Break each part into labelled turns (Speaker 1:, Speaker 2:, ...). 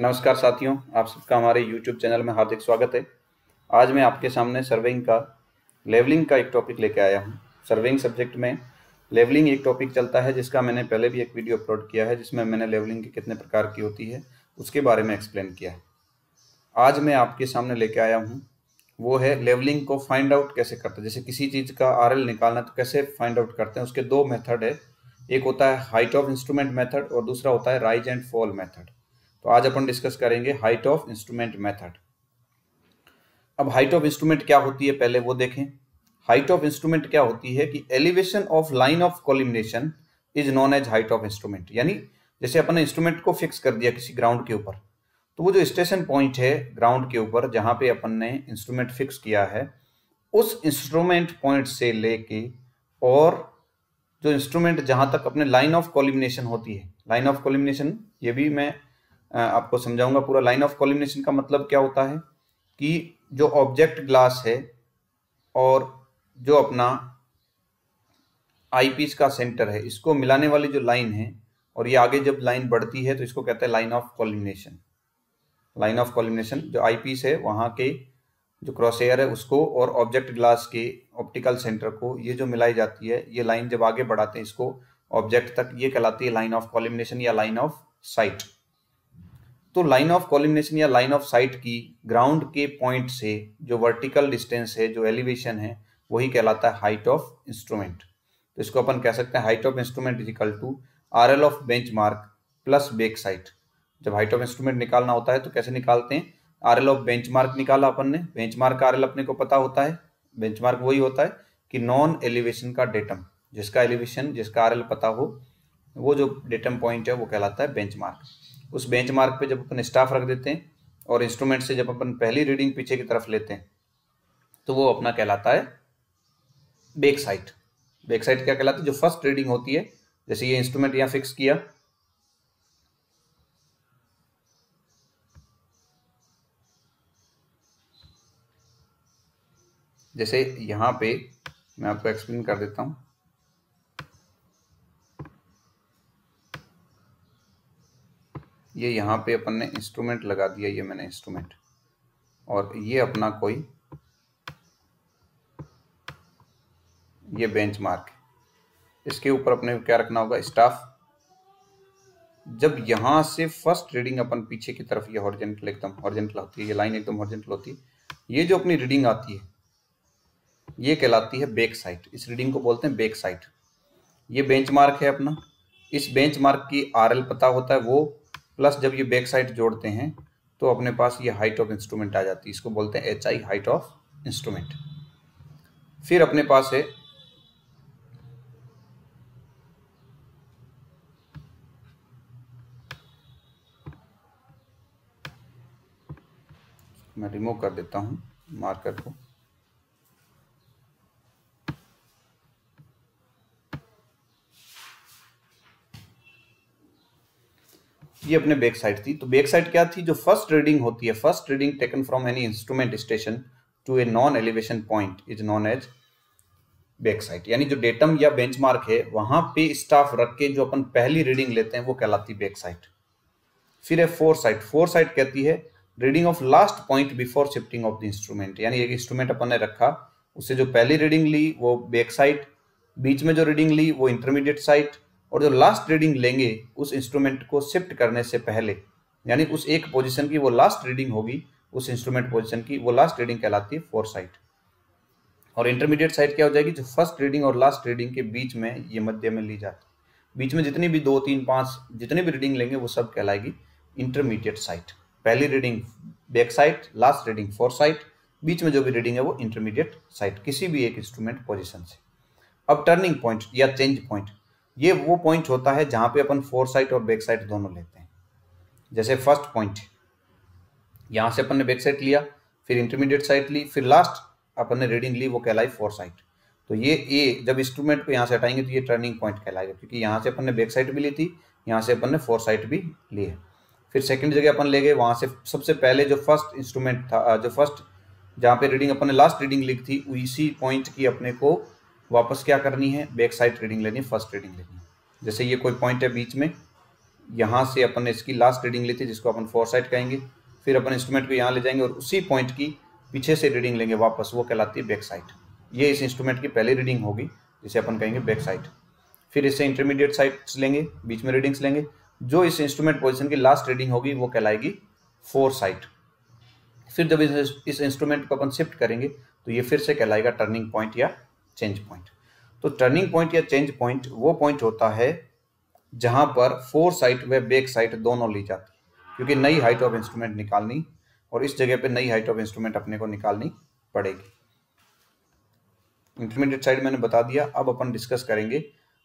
Speaker 1: नमस्कार साथियों आप सबका हमारे YouTube चैनल में हार्दिक स्वागत है आज मैं आपके सामने सर्विंग का लेवलिंग का एक टॉपिक लेके आया हूँ सर्विंग सब्जेक्ट में लेवलिंग एक टॉपिक चलता है जिसका मैंने पहले भी एक वीडियो अपलोड किया है जिसमें मैंने लेवलिंग के कितने प्रकार की होती है उसके बारे में एक्सप्लेन किया है आज मैं आपके सामने लेके आया हूँ वो है लेवलिंग को फाइंड आउट कैसे करते हैं जैसे किसी चीज़ का आर निकालना तो कैसे फाइंड आउट करते हैं उसके दो मेथड है एक होता है हाइट ऑफ इंस्ट्रूमेंट मेथड और दूसरा होता है राइज एंड फॉल मेथड तो आज अपन डिस्कस करेंगे हाइट ऑफ इंस्ट्रूमेंट मेथड अब हाइट ऑफ इंस्ट्रूमेंट क्या होती है पहले वो देखें हाइट ऑफ इंस्ट्रूमेंट क्या होती है कि elevation of line of collimation is known as height of instrument यानी जैसे अपने इंस्ट्रूमेंट को फिक्स कर दिया किसी ग्राउंड के ऊपर तो वो जो स्टेशन पॉइंट है ग्राउंड के ऊपर जहाँ पे अपन ने इंस्ट्रूमेंट फिक्स किया है उस इंस्ट्रूमेंट पॉइंट से लेके और जो इंस्ट्रूमेंट जहाँ तक अपने लाइन ऑफ कॉलिमिनेशन होती है लाइन ऑफ कॉलिमिनेशन ये भी मैं आपको समझाऊंगा पूरा लाइन ऑफ कॉलिमिनेशन का मतलब क्या होता है कि जो ऑब्जेक्ट ग्लास है और जो अपना आईपीस का सेंटर है इसको मिलाने वाली जो लाइन है और ये आगे जब लाइन बढ़ती है तो इसको कहते हैं line of collimation line of collimation जो आईपीस है वहाँ के जो क्रॉस एयर है उसको और ऑब्जेक्ट ग्लास के ऑप्टिकल सेंटर को ये जो मिलाई जाती है ये लाइन जब आगे बढ़ाते हैं इसको ऑब्जेक्ट तक ये कहलाती है लाइन ऑफ कॉलिमिनेशन या लाइन ऑफ साइट तो लाइन ऑफ कॉलिनेशन या लाइन ऑफ साइट की ग्राउंड के पॉइंट से जो वर्टिकल डिस्टेंस है जो एलिवेशन है वही कहलाता है हाइट ऑफ इंस्ट्रूमेंट तो इसको अपन कह सकते हैं height of instrument is equal to R L of bench mark plus back sight जब हाइट ऑफ इंस्ट्रूमेंट निकालना होता है तो कैसे निकालते हैं R L of bench mark निकाला अपन ने बेंच मार्क आर एल अपने को पता होता है बेंच मार्क वही होता है कि नॉन एलिवेशन का डेटम जिसका एलिवेशन जिसका आर एल पता हो वो जो डेटम पॉइंट है वो कहलाता है बेंच मार्क उस बेंच मार्क पर जब अपन स्टाफ रख देते हैं और इंस्ट्रूमेंट से जब अपन पहली रीडिंग पीछे की तरफ लेते हैं तो वो अपना कहलाता है बेक साइट बेक साइट क्या कहलाती है जो फर्स्ट रीडिंग होती है जैसे ये इंस्ट्रूमेंट यहां फिक्स किया जैसे यहां पे मैं आपको एक्सप्लेन कर देता हूं ये यहाँ पे अपन ने इंस्ट्रूमेंट लगा दिया ये मैंने इंस्ट्रूमेंट और ये अपना कोई ये बेंच मार्क इसके ऊपर अपने क्या रखना होगा स्टाफ जब यहां से फर्स्ट रीडिंग अपन पीछे की तरफ ये हॉर्जेंटल एकदम हॉर्जेंटल होती है ये लाइन एकदम हॉर्जेंटल होती है ये जो अपनी रीडिंग आती है ये कहलाती है बेक साइट इस रीडिंग को बोलते हैं बेक साइट ये बेंच मार्क है अपना इस बेंच मार्क की आर पता होता है वो प्लस जब ये बैक साइड जोड़ते हैं तो अपने पास ये हाइट ऑफ इंस्ट्रूमेंट आ जाती है इसको बोलते हैं H I height of instrument फिर अपने पास है मैं रिमूव कर देता हूं मार्कर को ये अपने बैक साइड थी तो बैक साइड क्या थी जो फर्स्ट रीडिंग होती है first reading taken from any instrument station to a known elevation point is known as back sight यानी जो डेटम या बेंचमार्क है वहां पे स्टाफ रख के जो अपन पहली रीडिंग लेते हैं वो कहलाती बैक साइड फिर है फोर साइड फोर साइड कहती है reading of last point before shifting of the instrument यानी एक इंस्ट्रूमेंट अपन ने रखा उससे जो पहली रीडिंग ली वो बैक साइड बीच में जो रीडिंग ली वो इंटरमीडिएट साइड और जो लास्ट रीडिंग लेंगे उस इंस्ट्रूमेंट को शिफ्ट करने से पहले यानी उस एक पोजीशन की वो लास्ट रीडिंग होगी उस इंस्ट्रूमेंट पोजीशन की वो लास्ट रीडिंग कहलाती है फोर साइट और इंटरमीडिएट साइट क्या हो जाएगी जो फर्स्ट रीडिंग और लास्ट रीडिंग के बीच में ये मध्य में ली जाती है बीच में जितनी भी दो तीन पाँच जितनी भी रीडिंग लेंगे वो सब कहलाएगी इंटरमीडिएट साइट पहली reading back sight last reading fore sight बीच में जो भी रीडिंग है वो इंटरमीडिएट साइट किसी भी एक इंस्ट्रूमेंट पोजिशन से अब टर्निंग पॉइंट या चेंज पॉइंट ये वो पॉइंट होता है जहां पे अपन फोर साइड और बैक साइड दोनों लेते हैं जैसे फर्स्ट पॉइंट यहां से अपन ने बैक साइड लिया फिर इंटरमीडिएट साइड ली फिर लास्ट अपन ने रीडिंग ली वो कहलाई फोर साइड तो ये ए जब इंस्ट्रूमेंट को यहाँ से हटाएंगे तो ये टर्निंग पॉइंट कहलाएगा क्योंकि यहाँ से अपन ने बैक साइड भी ली थी यहाँ से अपन ने फोर साइड भी ली है फिर सेकंड जगह अपन ले गए वहाँ से सबसे पहले जो फर्स्ट इंस्ट्रूमेंट था जो फर्स्ट जहाँ पे रीडिंग अपन ने लास्ट रीडिंग ली थी इसी पॉइंट की अपने को वापस क्या करनी है बैक साइड ट्रेडिंग लेनी है फर्स्ट ट्रेडिंग लेनी है जैसे ये कोई पॉइंट है बीच में यहाँ से अपन ने इसकी लास्ट ट्रेडिंग ली थी जिसको अपन फोर साइड कहेंगे फिर अपन इंस्ट्रूमेंट को यहाँ ले जाएंगे और उसी पॉइंट की पीछे से रीडिंग लेंगे वापस वो कहलाती है बैक साइड ये इस इंस्ट्रूमेंट की पहली रीडिंग होगी जिसे अपन कहेंगे बैक साइड फिर इससे इंटरमीडिएट साइड्स लेंगे बीच में रीडिंग्स लेंगे जो इस इंस्ट्रूमेंट पोजिशन की लास्ट रीडिंग होगी वो कहलाएगी फोर साइड फिर जब इस इंस्ट्रूमेंट को अपन शिफ्ट करेंगे तो ये फिर से कहलाएगा टर्निंग पॉइंट या चेंज पॉइंट तो टर्निंग पॉइंट या चेंज पॉइंट वो पॉइंट होता है जहां पर फोर साइड व बेक साइट दोनों ली जाती है क्योंकि नई हाइट ऑफ इंस्ट्रूमेंट निकालनी और इस जगह पे नई हाइट ऑफ इंस्ट्रूमेंट अपने को निकालनी पड़ेगी इंटरमीडिएट साइड मैंने बता दिया अब अपन डिस्कस करेंगे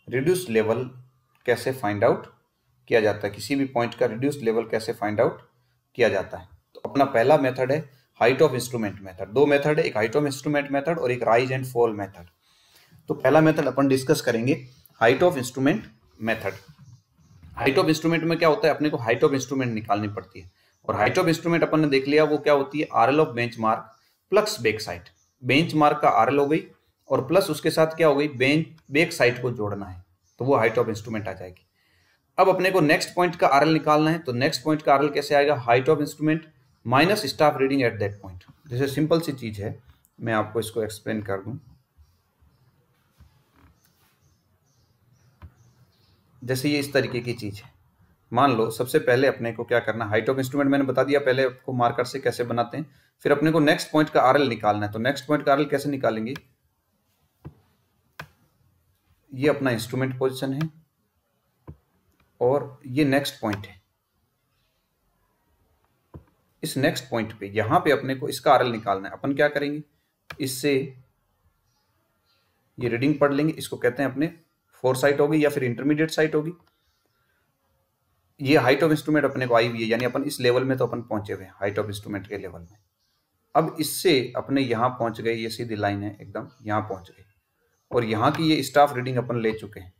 Speaker 1: रिड्यूस लेवल कैसे फाइंड आउट किया जाता है किसी भी पॉइंट का रिड्यूस लेवल कैसे फाइंड आउट किया जाता है तो अपना पहला मेथड है हाइट ऑफ इंस्ट्रूमेंट मेथड दो मेथड है एक हाइट ऑफ इंस्ट्रूमेंट मेथड और एक राइज एंड फॉल मेथड तो पहला मेथड अपन डिस्कस करेंगे height of instrument method height of instrument में क्या होता है अपने को हाइट ऑफ इंस्ट्रूमेंट निकालनी पड़ती है और हाइट ऑफ इंस्ट्रूमेंट अपन ने देख लिया वो क्या होती है RL of bench mark plus back sight bench mark का आरएल हो गई और प्लस उसके साथ क्या हो गई बेंच बेक साइट को जोड़ना है तो वो हाइट ऑफ इंस्ट्रूमेंट आ जाएगी अब अपने को नेक्स्ट पॉइंट का आरएल निकालना है तो नेक्स्ट पॉइंट का आरएल कैसे आएगा height of instrument minus staff reading at that point जैसे सिंपल सी चीज़ है मैं आपको इसको एक्सप्लेन कर दूँ जैसे ये इस तरीके की चीज़ है मान लो सबसे पहले अपने को क्या करना हाइट ऑफ इंस्ट्रूमेंट मैंने बता दिया पहले आपको मार्कर से कैसे बनाते हैं फिर अपने को नेक्स्ट पॉइंट का आरएल निकालना है तो नेक्स्ट पॉइंट का आरएल कैसे निकालेंगे ये अपना इंस्ट्रूमेंट पोजिशन है और ये नेक्स्ट पॉइंट है इस नेक्स्ट पॉइंट पे यहां पे अपने को इसका आरएल निकालना है अपन क्या करेंगे इससे ये रीडिंग पढ़ लेंगे इसको कहते हैं अपने फोर साइट होगी या फिर इंटरमीडिएट साइट होगी ये हाइट ऑफ इंस्ट्रूमेंट अपने को आई हुई है यानी अपन इस लेवल में तो अपन पहुंचे हुए हैं हाइट ऑफ इंस्ट्रूमेंट के लेवल में अब इससे अपने यहां पहुंच गए ये सीधी लाइन है एकदम यहां पहुंच गए और यहां की ये स्टाफ रीडिंग अपन ले चुके हैं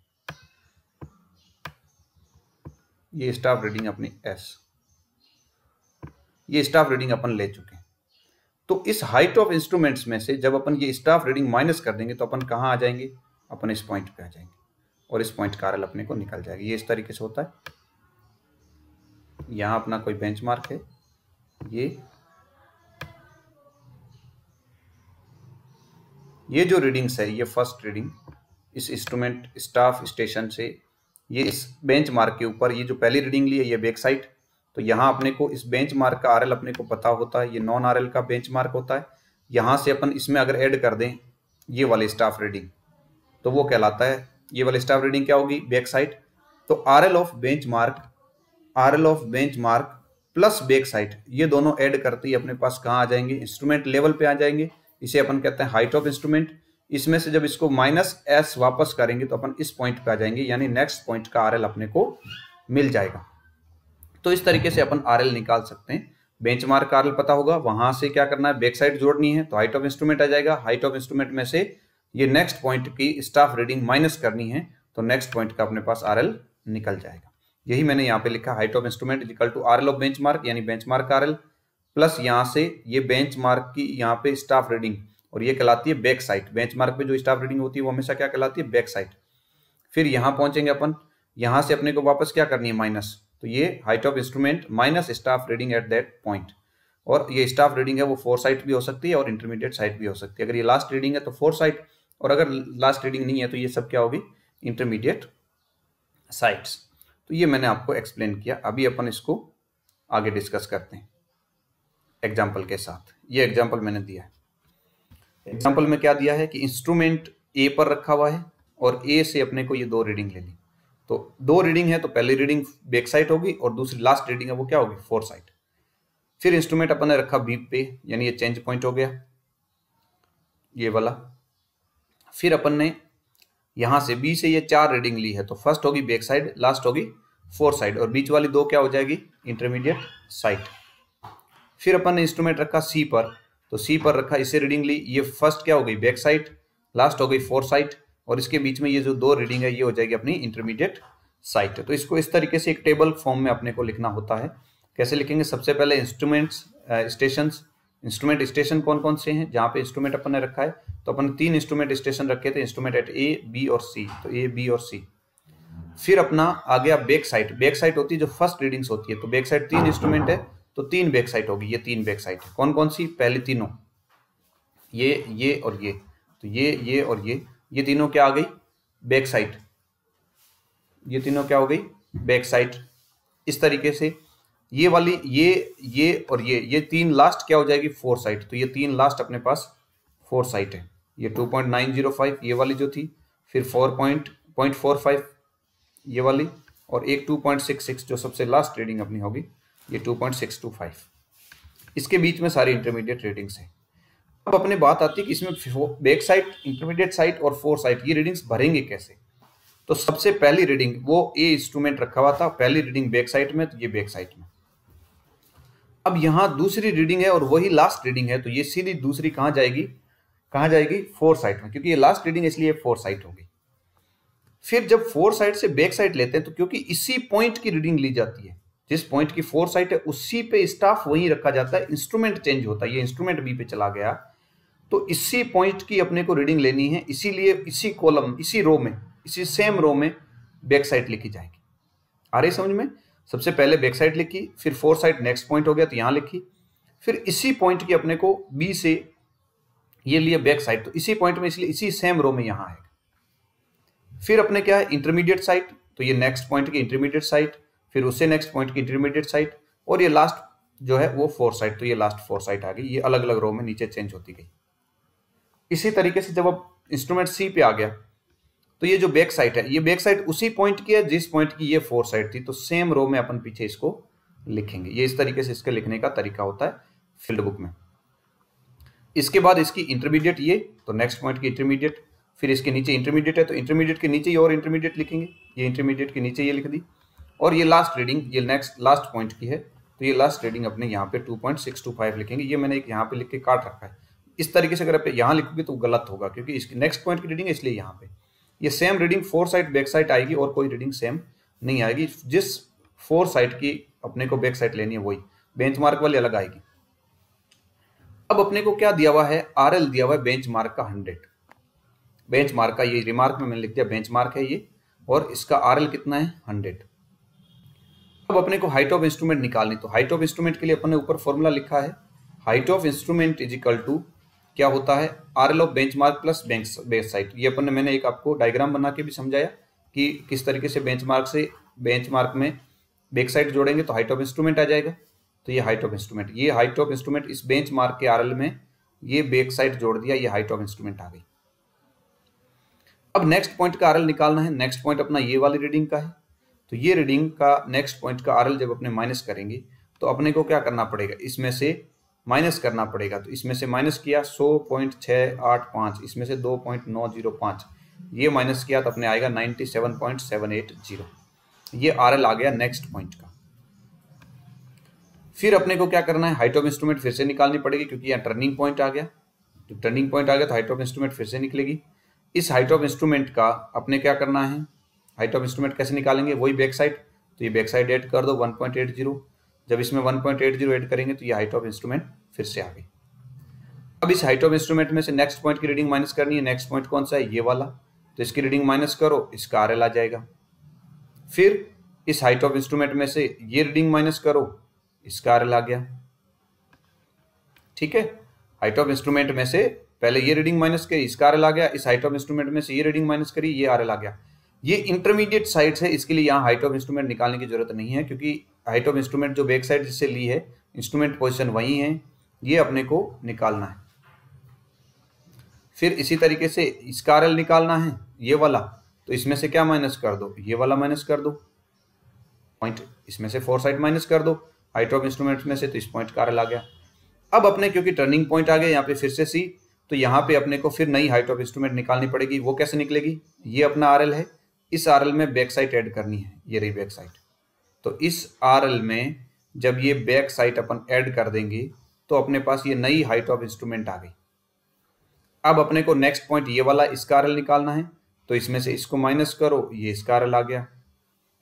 Speaker 1: ये स्टाफ रीडिंग अपनी एस ये स्टाफ रीडिंग अपन ले चुके हैं तो इस हाइट ऑफ इंस्ट्रूमेंट्स में से जब अपन ये स्टाफ रीडिंग माइनस कर देंगे तो अपन कहाँ आ जाएंगे अपन इस पॉइंट पे आ जाएंगे और इस पॉइंट कारल अपने को निकल जाएगी ये इस तरीके से होता है यहाँ अपना कोई बेंचमार्क है ये ये जो रीडिंग्स है ये फर्स्ट रीडिंग इस इंस्ट्रूमेंट स्टाफ स्टेशन से ये इस बेंच मार्क के ऊपर ये जो पहली रीडिंग ली है ये बैक साइड तो यहाँ अपने को इस बेंच मार्क का आर अपने को पता होता है ये नॉन आर का बेंच मार्क होता है यहाँ से अपन इसमें अगर ऐड कर दें ये वाले स्टाफ रीडिंग तो वो कहलाता है ये वाली स्टाफ रीडिंग क्या होगी बैक साइड तो R L of bench mark R L of bench mark plus back side ये दोनों ऐड करते ही अपने पास कहाँ आ जाएंगे इंस्ट्रूमेंट लेवल पे आ जाएंगे इसे अपन कहते हैं हाइट ऑफ इंस्ट्रूमेंट इसमें से जब इसको माइनस एस वापस करेंगे तो अपन इस पॉइंट पे आ जाएंगे यानी नेक्स्ट पॉइंट का आर एल अपने को मिल जाएगा तो इस तरीके से अपन आर एल निकाल सकते हैं बेंच मार्क आर एल पता होगा वहां से क्या करना है बैक साइड जोड़नी है तो हाइट ऑफ इंस्ट्रूमेंट आ जाएगा हाइट ऑफ इंस्ट्रूमेंट में से ये नेक्स्ट पॉइंट की स्टाफ रीडिंग माइनस करनी है तो नेक्स्ट पॉइंट का अपने पास आर निकल जाएगा यही मैंने यहाँ पे लिखा height of instrument equal to R L of bench mark यानी bench mark R L plus यहाँ से ये बेंच मार्क की यहाँ पे स्टाफ रीडिंग और ये कहलाती है बैक साइड बेंच मार्क पे जो स्टाफ रीडिंग होती है वो हमेशा क्या कहलाती है बैक साइड फिर यहाँ पहुंचेंगे अपन यहाँ से अपने को वापस क्या करनी है माइनस तो ये height of instrument minus staff reading at that point और ये स्टाफ रीडिंग है वो फोर साइट भी हो सकती है और इंटरमीडिएट साइट भी हो सकती है अगर ये लास्ट रीडिंग है तो फोर साइट और अगर लास्ट रीडिंग नहीं है तो ये सब क्या होगी इंटरमीडिएट साइट्स तो ये मैंने आपको एक्सप्लेन किया अभी अपन इसको आगे डिस्कस करते हैं एग्जाम्पल के साथ ये एग्जाम्पल मैंने दिया है एग्जाम्पल में क्या दिया है कि इंस्ट्रूमेंट ए पर रखा हुआ है और ए से अपने को ये दो रीडिंग ले ली तो दो रीडिंग है तो पहली रीडिंग बैक साइड होगी और दूसरी लास्ट रीडिंग है वो क्या होगी फोर साइड फिर इंस्ट्रूमेंट अपन ने रखा बी पे यानी ये चेंज पॉइंट हो गया ये वाला फिर अपन ने यहाँ से बी से ये चार रीडिंग ली है तो फर्स्ट होगी बैक साइड लास्ट होगी फोर साइड और बीच वाली दो क्या हो जाएगी इंटरमीडिएट साइड फिर अपन ने इंस्ट्रूमेंट रखा सी पर तो सी पर रखा इसे रीडिंग ली ये फर्स्ट क्या हो गई बैक साइड लास्ट हो गई फोर साइट और इसके बीच में ये जो दो रीडिंग है ये हो जाएगी अपनी इंटरमीडिएट साइट तो इसको इस तरीके से एक टेबल फॉर्म में अपने को लिखना होता है कैसे लिखेंगे सबसे पहले इंस्ट्रूमेंट्स स्टेशंस इंस्ट्रूमेंट स्टेशन कौन कौन से हैं जहाँ पे इंस्ट्रूमेंट अपन ने रखा है तो अपन तीन इंस्ट्रूमेंट स्टेशन रखे थे इंस्ट्रूमेंट एट ए बी और सी तो ए बी और सी फिर अपना आ गया बैक साइड बैक साइड होती है जो फर्स्ट रीडिंग्स होती है तो बैक साइड तीन इंस्ट्रूमेंट है तो तीन बैक साइड होगी ये तीन बैक साइड कौन कौन सी पहली तीनों ये ये और ये तो ये ये और ये ये तीनों क्या आ गई बैक साइड ये तीनों क्या हो गई बैक साइड इस तरीके से ये वाली ये ये और ये ये तीन लास्ट क्या हो जाएगी फोर साइट तो ये तीन लास्ट अपने पास फोर साइट है ये two point nine zero five ये वाली जो थी फिर four point point four five ये वाली और एक टू पॉइंट सिक्स सिक्स जो सबसे लास्ट ट्रेडिंग अपनी होगी ये two point six two five इसके बीच में सारी इंटरमीडिएट रेटिंग्स है अब अपने बात आती है कि इसमें बैक साइड इंटरमीडिएट साइट और फोर साइट ये रीडिंग्स भरेंगे कैसे तो सबसे पहली रीडिंग वो ए इंस्ट्रूमेंट रखा हुआ था पहली रीडिंग बैक साइड में तो ये बैक साइड में अब यहां दूसरी रीडिंग है और वही लास्ट रीडिंग है तो ये सीधी दूसरी कहां जाएगी कहां जाएगी फोर साइड में क्योंकि ये लास्ट रीडिंग इसलिए फोर साइड होगी फिर जब फोर साइड से बैक साइड लेते हैं तो क्योंकि इसी पॉइंट की रीडिंग ली जाती है जिस पॉइंट की फोर साइट है उसी पे स्टाफ वहीं रखा जाता है इंस्ट्रूमेंट चेंज होता है ये इंस्ट्रूमेंट बी पे चला गया तो इसी पॉइंट की अपने को रीडिंग लेनी है इसीलिए इसी कॉलम इसी रो में इसी सेम रो में बैक साइड लिखी जाएगी आ रही समझ में सबसे पहले बैक साइड लिखी फिर फोर साइड नेक्स्ट पॉइंट हो गया तो यहां लिखी फिर इसी पॉइंट की अपने को बी से ये लिए बैक साइड तो इसी पॉइंट में इसलिए इसी सेम रो में यहां है फिर अपने क्या है इंटरमीडिएट साइड तो ये नेक्स्ट पॉइंट की इंटरमीडिएट साइड फिर उससे नेक्स्ट पॉइंट की इंटरमीडिएट साइड और ये लास्ट जो है वो फोर साइड तो ये लास्ट फोर साइड आ गई ये अलग अलग रो में नीचे चेंज होती गई इसी तरीके से जब अब इंस्ट्रूमेंट सी पे आ गया तो ये जो बैक साइड है ये बैक साइड उसी पॉइंट की है जिस पॉइंट की ये फोर साइड थी तो सेम रो में अपन पीछे इसको लिखेंगे ये इस तरीके से इसके लिखने का तरीका होता है फील्ड बुक में इसके बाद इसकी इंटरमीडिएट ये तो नेक्स्ट पॉइंट की इंटरमीडिएट फिर इसके नीचे इंटरमीडिएट है तो इंटरमीडिएट के नीचे ही और इंटरमीडिएट लिखेंगे ये इंटरमीडिएट के नीचे ये लिख दी और ये लास्ट रीडिंग ये नेक्स्ट लास्ट पॉइंट की है तो ये लास्ट रीडिंग अपने यहाँ पे फाइव लिखेंगे ये मैंने एक यहाँ पे लिख के काट रखा है इस तरीके से अगर आप यहाँ लिखोगे तो गलत होगा क्योंकि इसकी नेक्स्ट पॉइंट की रीडिंग है इसलिए यहाँ पे ये same reading fore side back side आएगी और कोई रीडिंग सेम नहीं आएगी जिस फोर साइड की अपने को बैक साइड लेनी है वही बेंचमार्क वाली अलग आएगी अब अपने को क्या दिया हुआ है आर एल दिया हुआ है बेंचमार्क का हंड्रेड बेंचमार्क का ये रिमार्क में मैंने लिख दिया बेंचमार्क है ये और इसका आर एल कितना है हंड्रेड अब अपने को हाइट ऑफ इंस्ट्रूमेंट निकालनी तो हाइट ऑफ इंस्ट्रूमेंट के लिए अपने ऊपर फॉर्मूला लिखा है height of instrument is equal to क्या होता है R L of bench mark plus bank base sight ये अपन ने मैंने एक आपको डायग्राम बना के भी समझाया कि किस तरीके से बेंच मार्क से बेंच मार्क में बेक साइट जोड़ेंगे तो हाइट ऑफ इंस्ट्रूमेंट आ जाएगा तो ये हाइट ऑफ इंस्ट्रूमेंट ये हाइट ऑफ इंस्ट्रूमेंट इस बेंच मार्क के आर में ये बेक साइट जोड़ दिया ये हाइट ऑफ इंस्ट्रूमेंट आ गई अब नेक्स्ट पॉइंट का आरएल निकालना है नेक्स्ट पॉइंट अपना ये वाली रीडिंग का है तो ये रीडिंग का नेक्स्ट पॉइंट का आरएल जब अपने माइनस करेंगे तो अपने को क्या करना पड़ेगा इसमें से माइनस करना पड़ेगा तो इसमें से माइनस किया सौ पॉइंट छः आठ पाँच इसमें से दो पॉइंट नौ जीरो पाँच ये माइनस किया तो अपने आएगा ninety seven point seven eight zero ये आर आ गया नेक्स्ट पॉइंट का फिर अपने को क्या करना है हाइट ऑफ इंस्ट्रूमेंट फिर से निकालनी पड़ेगी क्योंकि यहाँ टर्निंग पॉइंट आ गया जब तो टर्निंग पॉइंट आ गया तो हाइट ऑफ इंस्ट्रूमेंट फिर से निकलेगी इस हाइट ऑफ इंस्ट्रूमेंट का अपने क्या करना है हाइट ऑफ इंस्ट्रूमेंट कैसे निकालेंगे वही बैक साइड तो ये बैक साइड एड कर दो वन जब इसमें 1.80 ऐड करेंगे तो ये हाइट ऑफ इंस्ट्रूमेंट फिर से आ गई अब इस हाइट ऑफ इंस्ट्रूमेंट में से नेक्स्ट पॉइंट की रीडिंग माइनस करनी है नेक्स्ट पॉइंट कौन सा है ये वाला तो इसकी रीडिंग माइनस करो इसका आर आ जाएगा फिर इस हाइट ऑफ इंस्ट्रूमेंट में से ये रीडिंग माइनस करो इसका आर आ गया ठीक है हाइट ऑफ इंस्ट्रूमेंट में से पहले ये रीडिंग माइनस करी इसका आर एल आ गया इस हाइट ऑफ इंस्ट्रूमेंट में से ये रीडिंग माइनस करी ये आर एल आ गया ये इंटरमीडिएट साइड है इसके लिए यहाँ हाइट ऑफ इंस्ट्रूमेंट निकालने की जरूरत नहीं है क्योंकि हाइट ऑफ इंस्ट्रूमेंट जो बैक साइड जिससे ली है इंस्ट्रूमेंट पोजिशन वही है ये अपने को निकालना है फिर इसी तरीके से इसका आर निकालना है ये वाला तो इसमें से क्या माइनस कर दो ये वाला माइनस कर दो पॉइंट इसमें से फोर साइड माइनस कर दो हाइट ऑफ में से तो इस पॉइंट का आर आ गया अब अपने क्योंकि टर्निंग पॉइंट आ गया यहाँ पे फिर से सी तो यहाँ पे अपने को फिर नई हाइट ऑफ इंस्ट्रूमेंट निकालनी पड़ेगी वो कैसे निकलेगी ये अपना आर है इस आर में बैक साइड ऐड करनी है ये रही बैक साइड तो इस आर में जब ये बैक साइड अपन ऐड कर देंगे तो अपने पास ये नई हाइट ऑफ इंस्ट्रूमेंट आ गई अब अपने को नेक्स्ट पॉइंट ये वाला इसका निकालना है तो इसमें से इसको माइनस करो ये इसका आ गया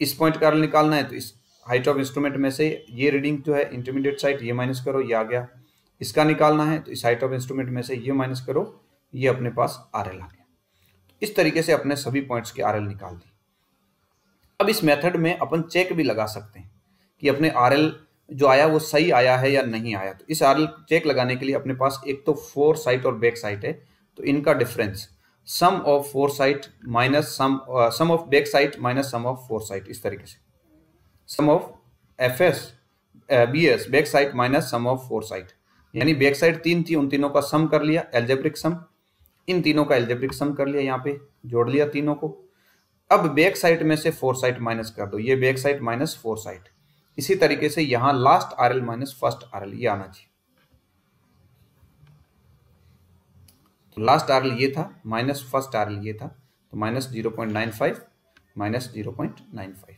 Speaker 1: इस पॉइंट का निकालना है तो इस हाइट ऑफ इंस्ट्रूमेंट में से ये रीडिंग जो है इंटरमीडिएट साइड ये माइनस करो ये आ गया इसका निकालना है तो इस हाइट ऑफ इंस्ट्रूमेंट में से ये माइनस करो ये अपने पास आर आ गया इस तरीके से अपने सभी पॉइंट्स के आर निकाल दी अब इस मेथड में अपन चेक भी लगा सकते हैं कि अपने आर जो आया वो सही आया है या नहीं आया तो इस आर चेक लगाने के लिए अपने पास एक तो फोर साइट और बैक साइट है तो इनका difference sum of fore sight minus sum sum of back sight minus sum of fore sight इस तरीके से sum of F S B S back sight minus sum of fore sight यानी back side तीन थी उन तीनों का सम कर लिया एल्जेब्रिक सम इन तीनों का एल्जेब्रिक सम कर लिया यहाँ पे जोड़ लिया तीनों को अब बैक साइड में से फोर साइट माइनस कर दो ये back side minus fore sight इसी तरीके से यहां last R L minus first R L ये आना चाहिए तो लास्ट आर एल ये था माइनस फर्स्ट आर एल ये था तो minus zero point nine five minus zero point nine five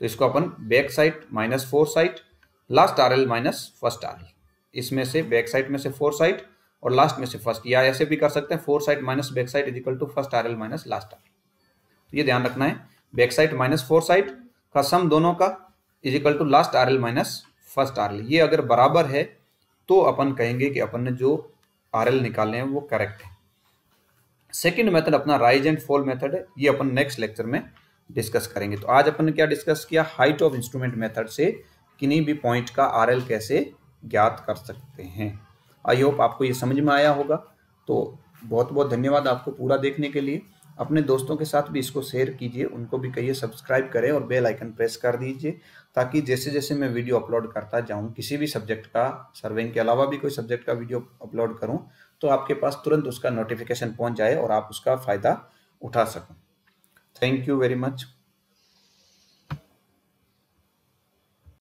Speaker 1: तो इसको अपन back side minus fore side last R L minus first R L इसमें से बैक साइड में से फोर साइड और लास्ट में से फर्स्ट या ऐसे भी कर सकते हैं fore side minus back side is equal to first R L minus last R L तो ये ध्यान रखना है back side minus fore side का सम दोनों का is equal to last R L minus first R L ये अगर बराबर है तो अपन कहेंगे कि अपन ने जो आर एल निकाले हैं वो करेक्ट है सेकेंड मेथड अपना राइज एंड फॉल मेथड है ये अपन नेक्स्ट लेक्चर में डिस्कस करेंगे तो आज अपन ने क्या डिस्कस किया हाइट ऑफ इंस्ट्रूमेंट मेथड से किन्हीं भी पॉइंट का आर एल कैसे ज्ञात कर सकते हैं आई होप आपको ये समझ में आया होगा तो बहुत बहुत धन्यवाद आपको पूरा देखने के लिए अपने दोस्तों के साथ भी इसको शेयर कीजिए उनको भी कहिए सब्सक्राइब करें और बेल आइकन प्रेस कर दीजिए ताकि जैसे जैसे मैं वीडियो अपलोड करता जाऊं किसी भी सब्जेक्ट का सर्वेइंग के अलावा भी कोई सब्जेक्ट का वीडियो अपलोड करूं तो आपके पास तुरंत उसका नोटिफिकेशन पहुंच जाए और आप उसका फ़ायदा उठा सकें थैंक यू वेरी मच